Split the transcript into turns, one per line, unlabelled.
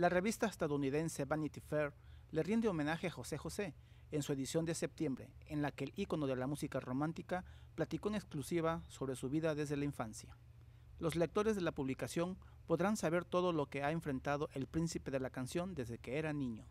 La revista estadounidense Vanity Fair le rinde homenaje a José José en su edición de septiembre, en la que el ícono de la música romántica platicó en exclusiva sobre su vida desde la infancia. Los lectores de la publicación podrán saber todo lo que ha enfrentado el príncipe de la canción desde que era niño.